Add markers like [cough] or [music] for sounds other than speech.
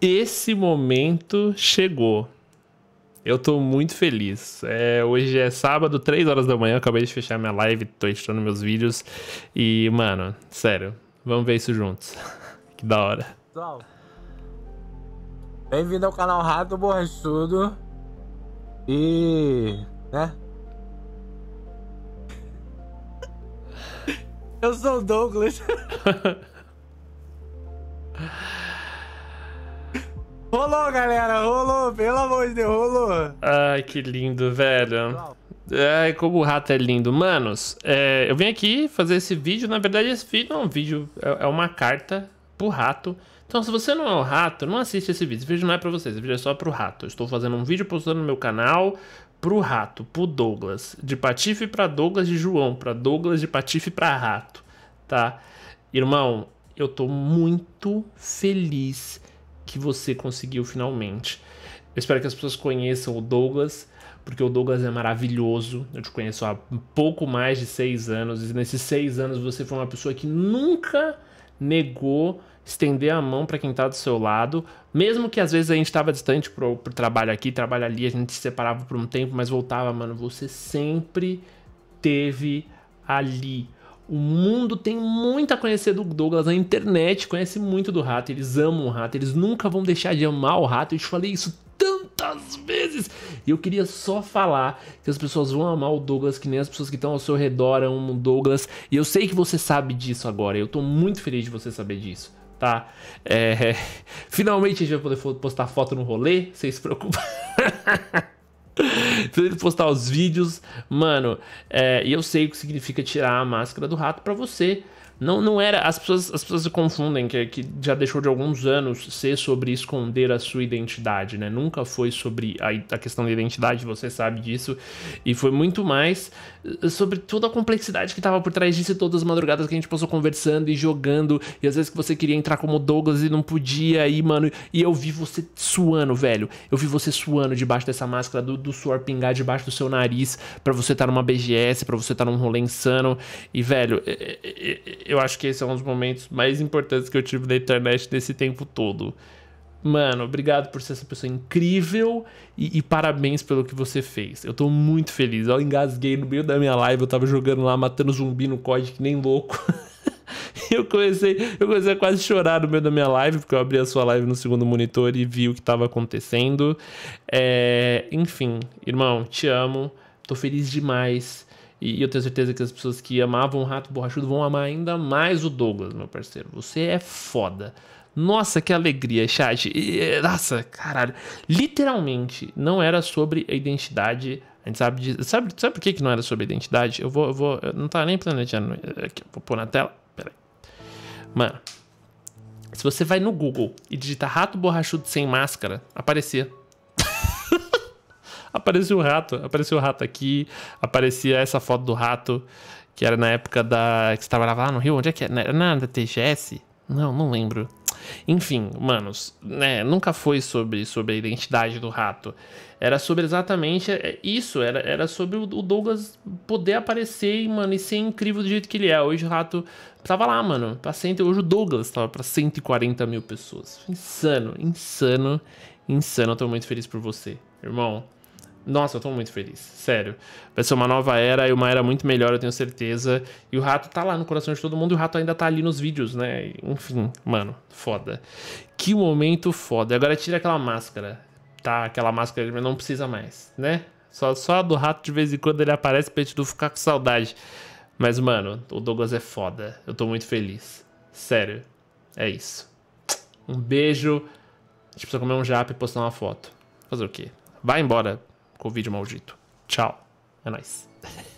esse momento chegou. Eu tô muito feliz. É, hoje é sábado, 3 horas da manhã. acabei de fechar minha live, tô editando meus vídeos. E, mano, sério, vamos ver isso juntos. [laughs] que da hora. Pessoal, bem-vindo ao canal Rato Borrachudo. E. né? Eu sou o Douglas. [laughs] Rolou, galera, rolou, pelo amor de Deus, rolou. Ai, que lindo, velho. Ai, como o rato é lindo. Manos, é, eu vim aqui fazer esse vídeo. Na verdade, esse vídeo não é um vídeo, é, é uma carta pro rato. Então, se você não é o rato, não assiste esse vídeo. Esse vídeo não é pra vocês, esse vídeo é só pro rato. Eu estou fazendo um vídeo postando no meu canal pro rato, pro Douglas. De Patife pra Douglas de João, pra Douglas de Patife pra rato, tá? Irmão, eu tô muito feliz que você conseguiu finalmente. Eu espero que as pessoas conheçam o Douglas, porque o Douglas é maravilhoso. Eu te conheço há pouco mais de seis anos, e nesses seis anos você foi uma pessoa que nunca negou estender a mão para quem está do seu lado, mesmo que às vezes a gente estava distante pro, pro trabalho aqui, trabalho ali, a gente se separava por um tempo, mas voltava, mano, você sempre teve ali o mundo tem muito a conhecer do Douglas, a internet conhece muito do rato, eles amam o rato, eles nunca vão deixar de amar o rato. Eu te falei isso tantas vezes. E eu queria só falar que as pessoas vão amar o Douglas, que nem as pessoas que estão ao seu redor amam o Douglas. E eu sei que você sabe disso agora. Eu tô muito feliz de você saber disso tá? É, [laughs] finalmente a gente vai poder postar foto no rolê, vocês se preocupam. [laughs] Então [laughs] ele postar os vídeos, mano, é, e eu sei o que significa tirar a máscara do rato para você. Não, não era. As pessoas, as pessoas se confundem, que, que já deixou de alguns anos ser sobre esconder a sua identidade, né? Nunca foi sobre a, a questão da identidade, você sabe disso. E foi muito mais eh, sobre toda a complexidade que estava por trás disso e todas as madrugadas que a gente passou conversando e jogando. E às vezes que você queria entrar como Douglas e não podia, aí, mano. E eu vi você suando, velho. Eu vi você suando debaixo dessa máscara do, do do suor pingar debaixo do seu nariz para você estar tá numa BGS, para você estar tá num rolê insano. E, velho, eu acho que esse é um dos momentos mais importantes que eu tive na internet nesse tempo todo. Mano, obrigado por ser essa pessoa incrível e, e, parabéns pelo que você fez. Eu tô muito feliz. Eu engasguei no meio da minha live, eu tava jogando lá, matando zumbi no código que nem louco. [laughs] [laughs] eu comecei, eu comecei a quase chorar no meio da minha live, porque eu abri a sua live no segundo monitor e vi o que estava acontecendo. É, enfim, irmão, te amo, tô feliz demais. E eu tenho certeza que as pessoas que amavam o Rato Borrachudo vão amar ainda mais o Douglas, meu parceiro. Você é foda. Nossa, que alegria, chat. Nossa, caralho. Literalmente, não era sobre a identidade. A gente sabe sabe, sabe por que, que não era sobre a identidade? Eu vou. Eu vou eu não tá nem planejando. Aqui, é, vou pôr na tela. Mano, se você vai no Google e digitar rato borrachudo sem máscara, aparecia. [laughs] apareceu o rato, apareceu o rato aqui, aparecia essa foto do rato, que era na época da. que você trabalhava lá ah, no Rio, onde é que era? É? na, na TGS? Não, não lembro. Enfim, manos, né, nunca foi sobre, sobre a identidade do rato. Era sobre exatamente é, isso, era, era sobre o Douglas poder aparecer e, mano, e ser incrível do jeito que ele é. Hoje o rato tava lá, mano, pra cento, hoje o Douglas tava pra 140 mil pessoas. Insano, insano, insano. Eu tô muito feliz por você, irmão. Nossa, eu tô muito feliz, sério. Vai ser uma nova era e uma era muito melhor, eu tenho certeza. E o rato tá lá no coração de todo mundo e o rato ainda tá ali nos vídeos, né? Enfim, mano, foda. Que momento foda. Agora tira aquela máscara, tá? Aquela máscara não precisa mais, né? Só, só a do rato de vez em quando ele aparece pra gente ficar com saudade. Mas, mano, o Douglas é foda. Eu tô muito feliz. Sério. É isso. Um beijo. A gente precisa comer um jap e postar uma foto. Fazer o quê? Vai embora. Covid maldito. Tchau. É nóis. [laughs]